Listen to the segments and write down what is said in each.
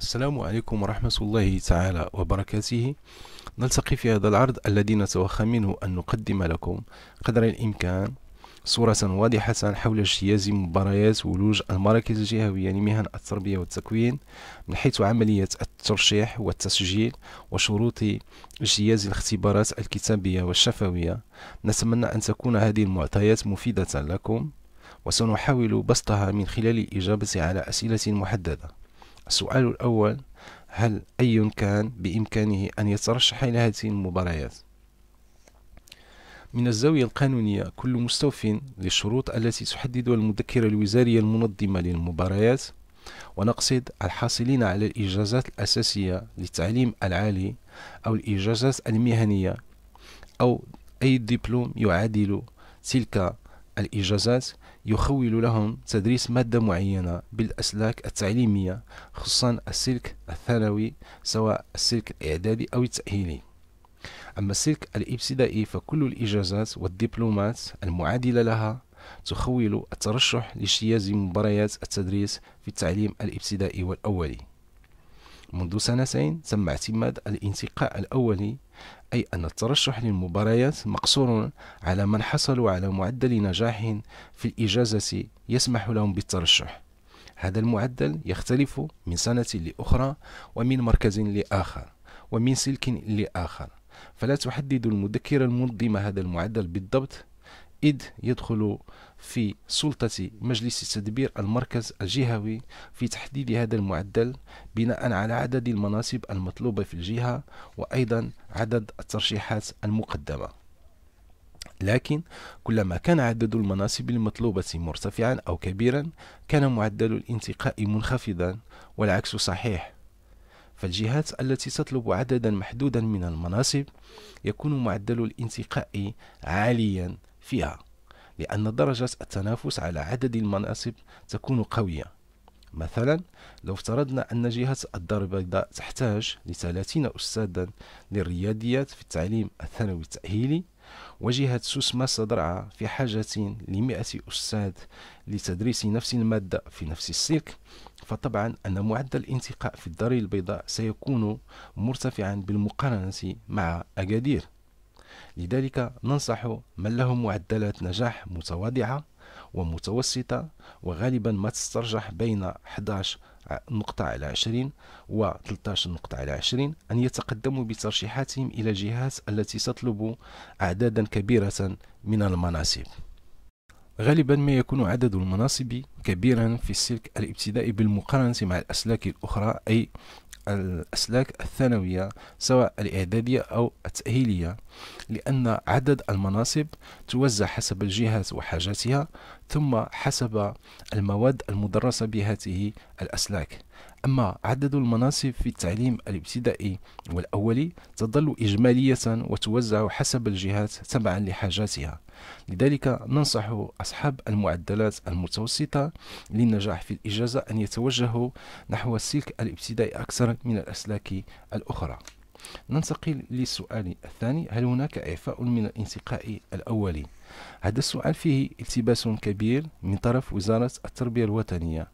السلام عليكم ورحمة الله تعالى وبركاته نلتقي في هذا العرض الذي نتوخى منه أن نقدم لكم قدر الإمكان صورة واضحة حول اجتياز مباريات ولوج المراكز الجهوية لمهن التربية والتكوين من حيث عملية الترشيح والتسجيل وشروط اجتياز الاختبارات الكتابية والشفوية نتمنى أن تكون هذه المعطيات مفيدة لكم وسنحاول بسطها من خلال الإجابة على أسئلة محددة السؤال الأول هل أي كان بإمكانه أن يترشح إلى هذه المباريات؟ من الزاوية القانونية كل مستوف للشروط التي تحددها المذكرة الوزارية المنظمة للمباريات ونقصد الحاصلين على الإجازات الأساسية للتعليم العالي أو الإجازات المهنية أو أي دبلوم يعادل تلك الإجازات يخول لهم تدريس مادة معينة بالأسلاك التعليمية خصوصا السلك الثانوي سواء السلك الإعدادي أو التأهيلي أما السلك الابتدائي فكل الإجازات والدبلومات المعادلة لها تخول الترشح لاجتياز مباريات التدريس في التعليم الابتدائي والأولي منذ سنتين تم اعتماد الانتقاء الأولي أي أن الترشح للمباريات مقصور على من حصلوا على معدل نجاح في الإجازة يسمح لهم بالترشح هذا المعدل يختلف من سنة لأخرى ومن مركز لآخر ومن سلك لآخر فلا تحدد المذكرة المنظمة هذا المعدل بالضبط إذ يدخل في سلطة مجلس التدبير المركز الجهوي في تحديد هذا المعدل بناء على عدد المناصب المطلوبة في الجهة وأيضا عدد الترشيحات المقدمة لكن كلما كان عدد المناصب المطلوبة مرتفعا أو كبيرا كان معدل الانتقاء منخفضا والعكس صحيح فالجهات التي تطلب عددا محدودا من المناصب يكون معدل الانتقاء عاليا فيها لأن درجة التنافس على عدد المناصب تكون قوية مثلا لو افترضنا أن جهة الدار البيضاء تحتاج لثلاثين أستاذا للرياضيات في التعليم الثانوي التأهيلي وجهة سوسمة صدرعة في حاجة لمئة أستاذ لتدريس نفس المادة في نفس السلك فطبعا أن معدل الانتقاء في الدار البيضاء سيكون مرتفعا بالمقارنة مع أكادير لذلك ننصح من لهم معدلات نجاح متواضعة ومتوسطة وغالبا ما تسترجح بين 11 نقطة على 20 و 13 نقطة على 20 أن يتقدموا بترشيحاتهم إلى الجهات التي تطلب أعدادا كبيرة من المناصب غالبا ما يكون عدد المناصب كبيرا في السلك الابتدائي بالمقارنة مع الأسلاك الأخرى أي الأسلاك الثانوية سواء الإعدادية أو التأهيلية لأن عدد المناصب توزع حسب الجهات وحاجاتها ثم حسب المواد المدرسة بهذه الأسلاك أما عدد المناصب في التعليم الابتدائي والأولي تظل إجمالية وتوزع حسب الجهات تبعا لحاجاتها لذلك ننصح أصحاب المعدلات المتوسطة للنجاح في الإجازة أن يتوجهوا نحو السلك الابتدائي أكثر من الأسلاك الأخرى ننتقل للسؤال الثاني هل هناك إعفاء من الانتقاء الأولي؟ هذا السؤال فيه التباس كبير من طرف وزارة التربية الوطنية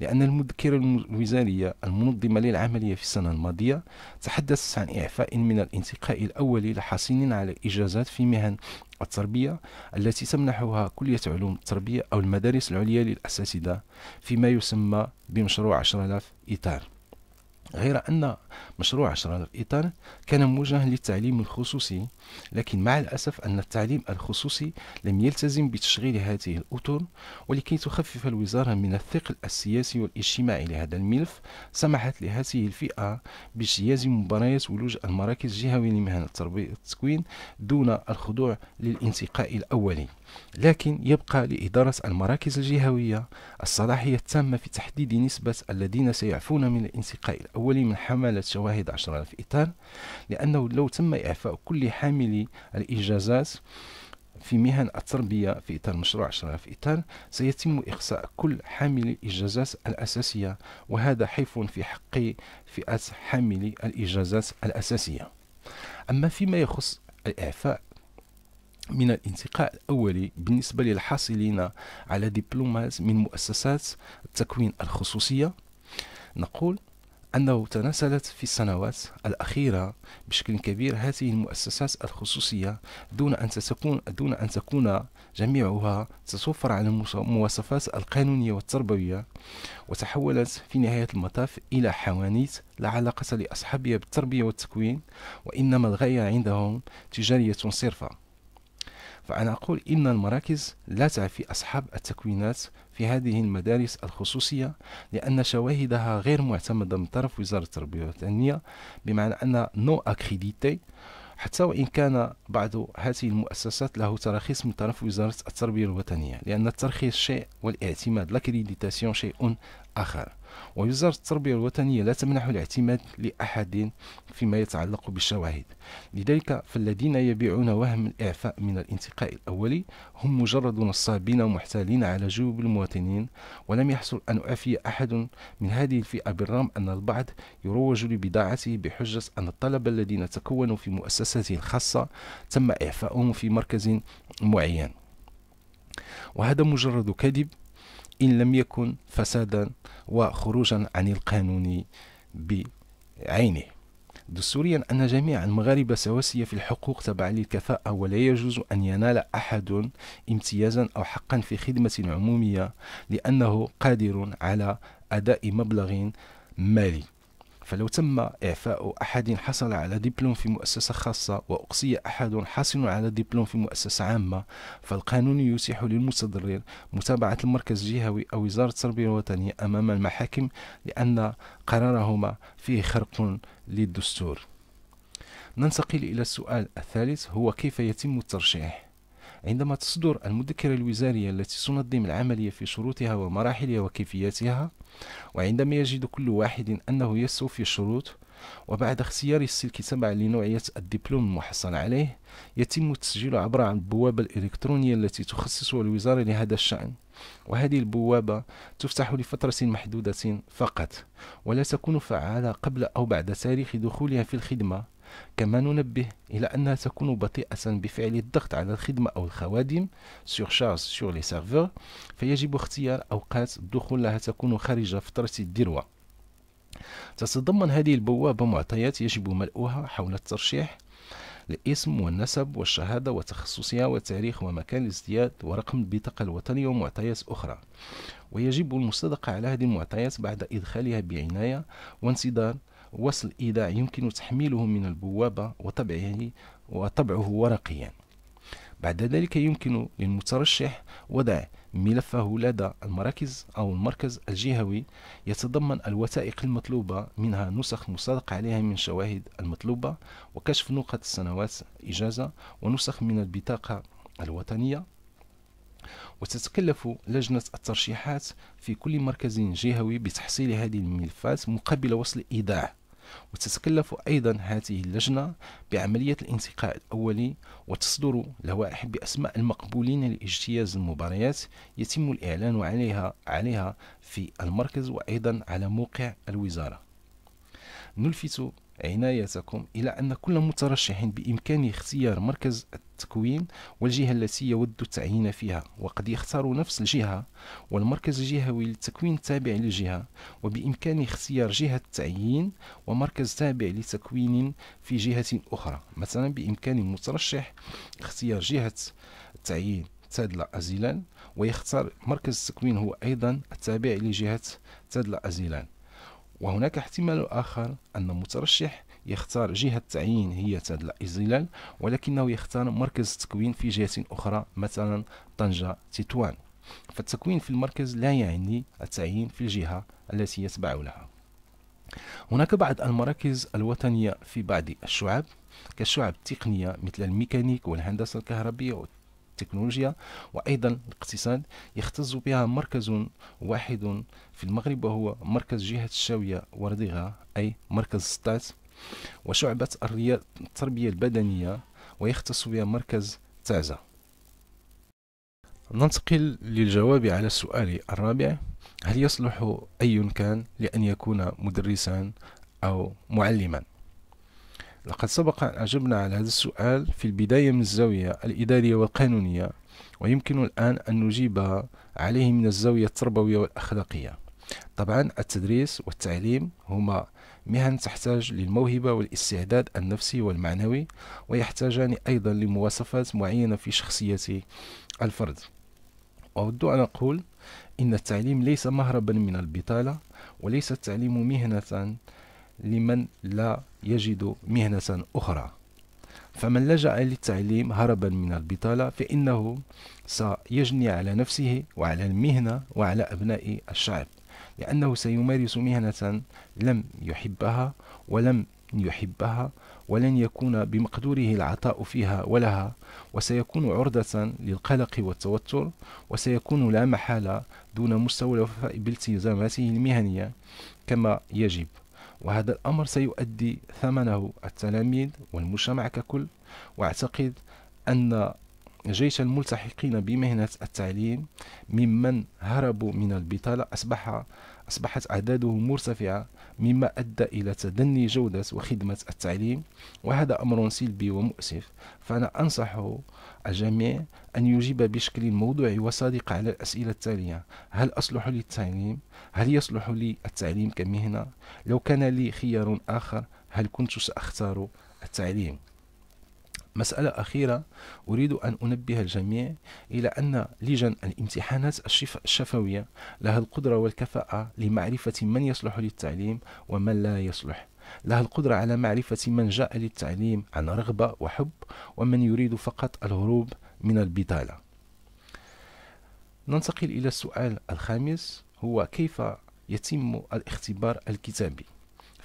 لأن المذكرة الوزارية المنظمة للعملية في السنة الماضية تحدثت عن إعفاء من الانتقاء الأولي لحاصلين على إجازات في مهن التربية التي تمنحها كلية علوم التربية أو المدارس العليا للأساتذة فيما يسمى بمشروع 10000 إطار غير أن مشروع 10 الإطار كان موجها للتعليم الخصوصي لكن مع الأسف أن التعليم الخصوصي لم يلتزم بتشغيل هذه الأطر ولكي تخفف الوزارة من الثقل السياسي والاجتماعي لهذا الملف سمحت لهذه الفئة باجتياز مباريات ولوج المراكز الجهوية لمهنة التربية والتكوين دون الخضوع للانتقاء الأولي لكن يبقى لإدارة المراكز الجهوية الصلاحية التامة في تحديد نسبة الذين سيعفون من الانتقاء الأولي الأولي من حملة شواهد 10000 إطار لأنه لو تم إعفاء كل حاملي الإجازات في مهن التربية في إطار مشروع 10000 إطار سيتم إخصاء كل حاملي الإجازات الأساسية وهذا حيف في حق فئة حاملي الإجازات الأساسية أما فيما يخص الإعفاء من الانتقاء الأولي بالنسبة للحاصلين على دبلومات من مؤسسات التكوين الخصوصية نقول أنه تناسلت في السنوات الأخيرة بشكل كبير هذه المؤسسات الخصوصية دون أن تكون دون أن تكون جميعها تتوفر على المواصفات القانونية والتربوية وتحولت في نهاية المطاف إلى حوانيت لا علاقة لأصحابها بالتربية والتكوين وإنما الغاية عندهم تجارية صرفة فأنا أقول إن المراكز لا تعفي أصحاب التكوينات في هذه المدارس الخصوصية لأن شواهدها غير معتمدة من طرف وزارة التربية والتنمية بمعنى أن نو أكريديتي حتى وإن كان بعض هذه المؤسسات له تراخيص من طرف وزارة التربية الوطنية لأن الترخيص شيء والاعتماد لكريديتاسيون شيء آخر ووزارة التربية الوطنية لا تمنح الاعتماد لأحد فيما يتعلق بالشواهد لذلك فالذين يبيعون وهم الإعفاء من الانتقاء الأولي هم مجرد نصابين ومحتالين على جيوب المواطنين ولم يحصل أن أعفي أحد من هذه الفئة بالرغم أن البعض يروج لبضاعته بحجة أن الطلبة الذين تكونوا في مؤسساته الخاصة تم إعفاؤهم في مركز معين وهذا مجرد كذب إن لم يكن فسادا وخروجا عن القانون بعينه دستوريا أن جميع المغاربة سواسية في الحقوق تبع للكفاءة ولا يجوز أن ينال أحد امتيازا أو حقا في خدمة عمومية لأنه قادر على أداء مبلغ مالي فلو تم إعفاء أحد حصل على دبلوم في مؤسسة خاصة وأقصي أحد حاصل على دبلوم في مؤسسة عامة فالقانون يتيح للمتضرر متابعة المركز الجهوي أو وزارة التربية الوطنية أمام المحاكم لأن قرارهما فيه خرق للدستور ننتقل إلى السؤال الثالث هو كيف يتم الترشيح عندما تصدر المذكرة الوزارية التي تنظم العملية في شروطها ومراحلها وكيفيتها وعندما يجد كل واحد أنه يستوفي الشروط وبعد اختيار السلك تبعا لنوعية الدبلوم المحصل عليه يتم التسجيل عبر البوابة الإلكترونية التي تخصصها الوزارة لهذا الشأن وهذه البوابة تفتح لفترة محدودة فقط ولا تكون فعالة قبل أو بعد تاريخ دخولها في الخدمة كما ننبه إلى أنها تكون بطيئة بفعل الضغط على الخدمة أو الخوادم surcharge sur les serveurs فيجب اختيار أوقات الدخول لها تكون خارج فترة الذروة تتضمن هذه البوابة معطيات يجب ملؤها حول الترشيح الاسم والنسب والشهادة وتخصصها والتاريخ ومكان الازدياد ورقم البطاقة الوطنية ومعطيات أخرى ويجب المصادقة على هذه المعطيات بعد إدخالها بعناية وانتظار وصل إيداع يمكن تحميله من البوابة وطبعه وطبعه ورقيا بعد ذلك يمكن للمترشح وضع ملفه لدى المراكز أو المركز الجهوي يتضمن الوثائق المطلوبة منها نسخ مصادق عليها من شواهد المطلوبة وكشف نقط السنوات إجازة ونسخ من البطاقة الوطنية وتتكلف لجنة الترشيحات في كل مركز جهوي بتحصيل هذه الملفات مقابل وصل إيداع وتتكلف أيضا هذه اللجنة بعملية الانتقاء الأولي وتصدر لوائح بأسماء المقبولين لاجتياز المباريات يتم الإعلان عليها عليها في المركز وأيضا على موقع الوزارة نلفت عنايتكم إلى أن كل مترشح بإمكانه اختيار مركز التكوين والجهة التي يود التعيين فيها وقد يختار نفس الجهة والمركز الجهوي للتكوين التابع للجهة وبإمكانه اختيار جهة التعيين ومركز تابع لتكوين في جهة أخرى مثلا بإمكان المترشح اختيار جهة التعيين تادلا أزيلان ويختار مركز التكوين هو أيضا التابع لجهة تادلا أزيلان وهناك احتمال آخر أن المترشح يختار جهة تعيين هي هذا الإزلال ولكنه يختار مركز التكوين في جهة أخرى مثلا طنجة تطوان فالتكوين في المركز لا يعني التعيين في الجهة التي يتبع لها هناك بعض المراكز الوطنية في بعض الشعب كالشعب التقنية مثل الميكانيك والهندسة الكهربية التكنولوجيا وأيضا الاقتصاد يختز بها مركز واحد في المغرب وهو مركز جهة الشاوية ورديغا أي مركز ستات وشعبة التربية البدنية ويختص بها مركز تازة ننتقل للجواب على السؤال الرابع هل يصلح أي كان لأن يكون مدرسا أو معلما لقد سبق أن أجبنا على هذا السؤال في البداية من الزاوية الإدارية والقانونية ويمكن الآن أن نجيب عليه من الزاوية التربوية والأخلاقية طبعا التدريس والتعليم هما مهن تحتاج للموهبة والاستعداد النفسي والمعنوي ويحتاجان أيضا لمواصفات معينة في شخصية الفرد أود أن أقول إن التعليم ليس مهربا من البطالة وليس التعليم مهنة لمن لا يجد مهنة أخرى فمن لجأ للتعليم هربا من البطالة فإنه سيجني على نفسه وعلى المهنة وعلى أبناء الشعب لأنه سيمارس مهنة لم يحبها ولم يحبها ولن يكون بمقدوره العطاء فيها ولها وسيكون عرضة للقلق والتوتر وسيكون لا محالة دون مستوى الوفاء بالتزاماته المهنية كما يجب وهذا الأمر سيؤدي ثمنه التلاميذ والمجتمع ككل وأعتقد أن جيش الملتحقين بمهنة التعليم ممن هربوا من البطالة أصبح أصبحت أعدادهم مرتفعة مما أدى إلى تدني جودة وخدمة التعليم وهذا أمر سلبي ومؤسف فأنا أنصح الجميع أن يجيب بشكل موضوعي وصادق على الأسئلة التالية هل أصلح للتعليم؟ هل يصلح لي التعليم كمهنة؟ لو كان لي خيار آخر هل كنت سأختار التعليم؟ مسألة أخيرة أريد أن أنبه الجميع إلى أن لجن الامتحانات الشفوية لها القدرة والكفاءة لمعرفة من يصلح للتعليم ومن لا يصلح لها القدرة على معرفة من جاء للتعليم عن رغبة وحب ومن يريد فقط الهروب من البطالة ننتقل إلى السؤال الخامس هو كيف يتم الاختبار الكتابي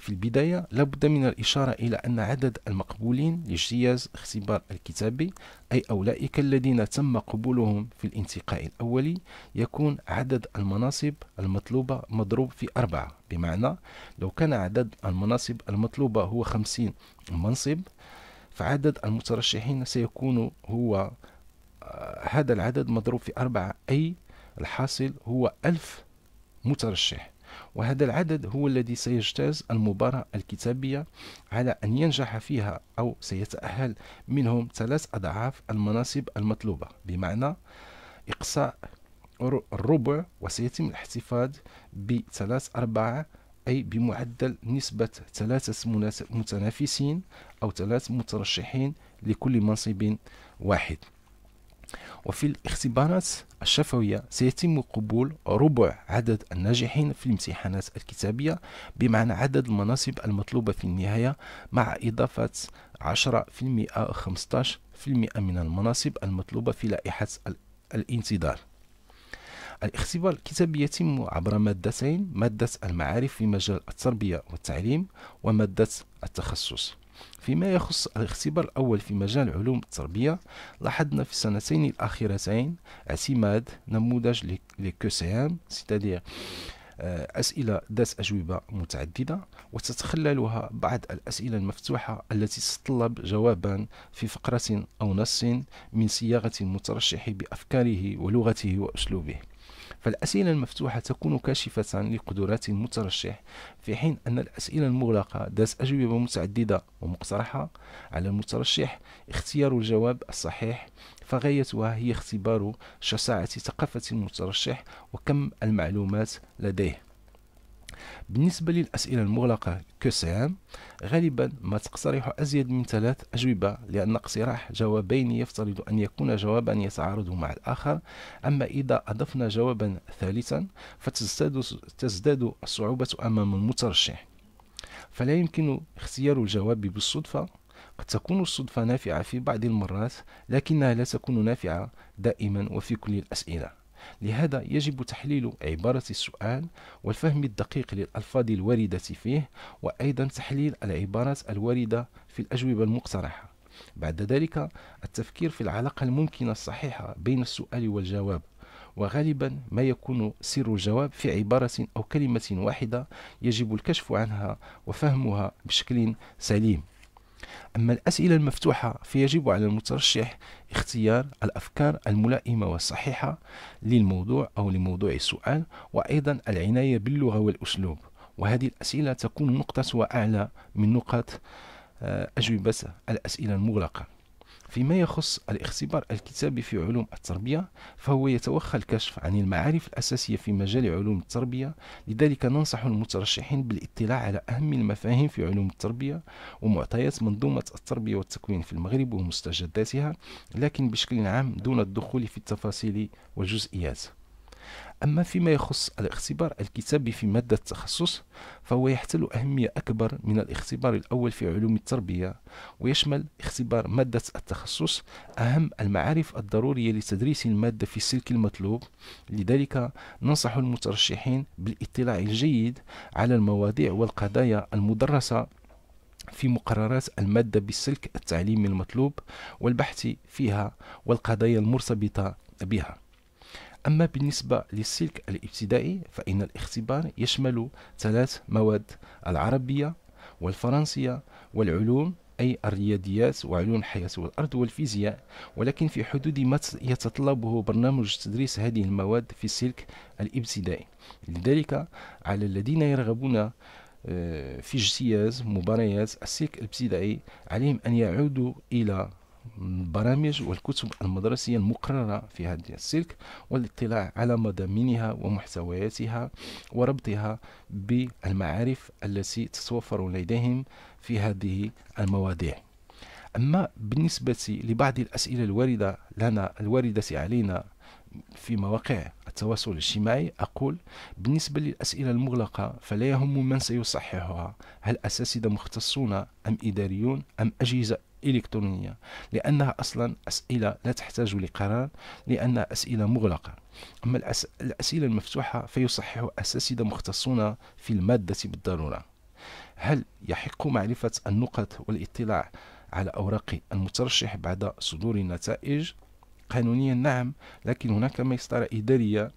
في البداية لابد من الإشارة إلى أن عدد المقبولين لاجتياز اختبار الكتابي أي أولئك الذين تم قبولهم في الانتقاء الأولي يكون عدد المناصب المطلوبة مضروب في أربعة بمعنى لو كان عدد المناصب المطلوبة هو خمسين منصب فعدد المترشحين سيكون هو آه، هذا العدد مضروب في أربعة أي الحاصل هو ألف مترشح وهذا العدد هو الذي سيجتاز المباراة الكتابية على أن ينجح فيها أو سيتأهل منهم ثلاث أضعاف المناصب المطلوبة بمعنى إقصاء الربع وسيتم الاحتفاظ بثلاث أرباع أي بمعدل نسبة ثلاثة متنافسين أو ثلاث مترشحين لكل منصب واحد وفي الاختبارات الشفوية سيتم قبول ربع عدد الناجحين في الامتحانات الكتابية بمعنى عدد المناصب المطلوبة في النهاية مع إضافة 10% أو 15% من المناصب المطلوبة في لائحة الانتظار الاختبار الكتابي يتم عبر مادتين مادة المعارف في مجال التربية والتعليم ومادة التخصص فيما يخص الاختبار الأول في مجال علوم التربية لاحظنا في السنتين الأخيرتين اعتماد نموذج لكوسيام ستادير آه، أسئلة ذات أجوبة متعددة وتتخللها بعض الأسئلة المفتوحة التي تتطلب جوابا في فقرة أو نص من صياغة المترشح بأفكاره ولغته وأسلوبه فالأسئلة المفتوحة تكون كاشفة لقدرات المترشح في حين أن الأسئلة المغلقة ذات أجوبة متعددة ومقترحة على المترشح اختيار الجواب الصحيح فغايتها هي اختبار شساعة ثقافة المترشح وكم المعلومات لديه بالنسبة للأسئلة المغلقة كسام غالبا ما تقترح أزيد من ثلاث أجوبة لأن اقتراح جوابين يفترض أن يكون جوابا يتعارض مع الآخر أما إذا أضفنا جوابا ثالثا فتزداد الصعوبة أمام المترشح فلا يمكن اختيار الجواب بالصدفة قد تكون الصدفة نافعة في بعض المرات لكنها لا تكون نافعة دائما وفي كل الأسئلة لهذا يجب تحليل عبارة السؤال والفهم الدقيق للألفاظ الواردة فيه وأيضا تحليل العبارات الواردة في الأجوبة المقترحة بعد ذلك التفكير في العلاقة الممكنة الصحيحة بين السؤال والجواب وغالبا ما يكون سر الجواب في عبارة أو كلمة واحدة يجب الكشف عنها وفهمها بشكل سليم أما الأسئلة المفتوحة فيجب على المترشح اختيار الأفكار الملائمة والصحيحة للموضوع أو لموضوع السؤال وأيضا العناية باللغة والأسلوب وهذه الأسئلة تكون نقطة وأعلى من نقاط آه، أجوبة الأسئلة المغلقة فيما يخص الاختبار الكتابي في علوم التربية فهو يتوخى الكشف عن المعارف الأساسية في مجال علوم التربية لذلك ننصح المترشحين بالاطلاع على أهم المفاهيم في علوم التربية ومعطيات منظومة التربية والتكوين في المغرب ومستجداتها لكن بشكل عام دون الدخول في التفاصيل والجزئيات أما فيما يخص الاختبار الكتابي في مادة التخصص فهو يحتل أهمية أكبر من الاختبار الأول في علوم التربية ويشمل اختبار مادة التخصص أهم المعارف الضرورية لتدريس المادة في السلك المطلوب لذلك ننصح المترشحين بالاطلاع الجيد على المواضيع والقضايا المدرسة في مقررات المادة بالسلك التعليمي المطلوب والبحث فيها والقضايا المرتبطة بها أما بالنسبة للسلك الابتدائي فإن الاختبار يشمل ثلاث مواد العربية والفرنسية والعلوم أي الرياضيات وعلوم الحياة والأرض والفيزياء ولكن في حدود ما يتطلبه برنامج تدريس هذه المواد في السلك الابتدائي لذلك على الذين يرغبون آه، في اجتياز مباريات السلك الابتدائي عليهم أن يعودوا إلى البرامج والكتب المدرسية المقررة في هذا السلك والاطلاع على مضامينها ومحتوياتها وربطها بالمعارف التي تتوفر لديهم في هذه المواضيع أما بالنسبة لبعض الأسئلة الواردة لنا الواردة علينا في مواقع التواصل الاجتماعي أقول بالنسبة للأسئلة المغلقة فلا يهم من سيصححها هل أساتذة مختصون أم إداريون أم أجهزة إلكترونية لأنها أصلا أسئلة لا تحتاج لقرار لأنها أسئلة مغلقة أما الأسئلة المفتوحة فيصحح أساسدة مختصون في المادة بالضرورة هل يحق معرفة النقط والاطلاع على أوراق المترشح بعد صدور النتائج؟ قانونيا نعم لكن هناك مسطرة إدارية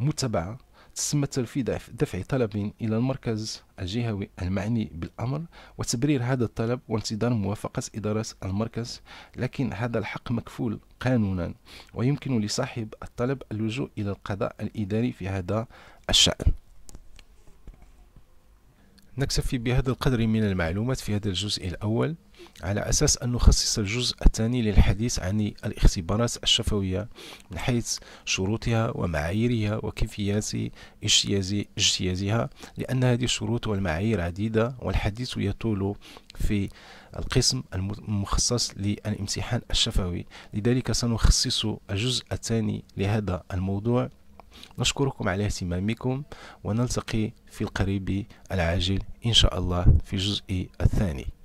متبعة تتمثل في دفع طلب إلى المركز الجهوي المعني بالأمر وتبرير هذا الطلب وانتظار موافقة إدارة المركز لكن هذا الحق مكفول قانونا ويمكن لصاحب الطلب اللجوء إلى القضاء الإداري في هذا الشأن نكتفي بهذا القدر من المعلومات في هذا الجزء الأول على أساس أن نخصص الجزء الثاني للحديث عن الاختبارات الشفوية من حيث شروطها ومعاييرها وكيفيات اجتيازها لأن هذه الشروط والمعايير عديدة والحديث يطول في القسم المخصص للامتحان الشفوي لذلك سنخصص الجزء الثاني لهذا الموضوع نشكركم على اهتمامكم ونلتقي في القريب العاجل إن شاء الله في الجزء الثاني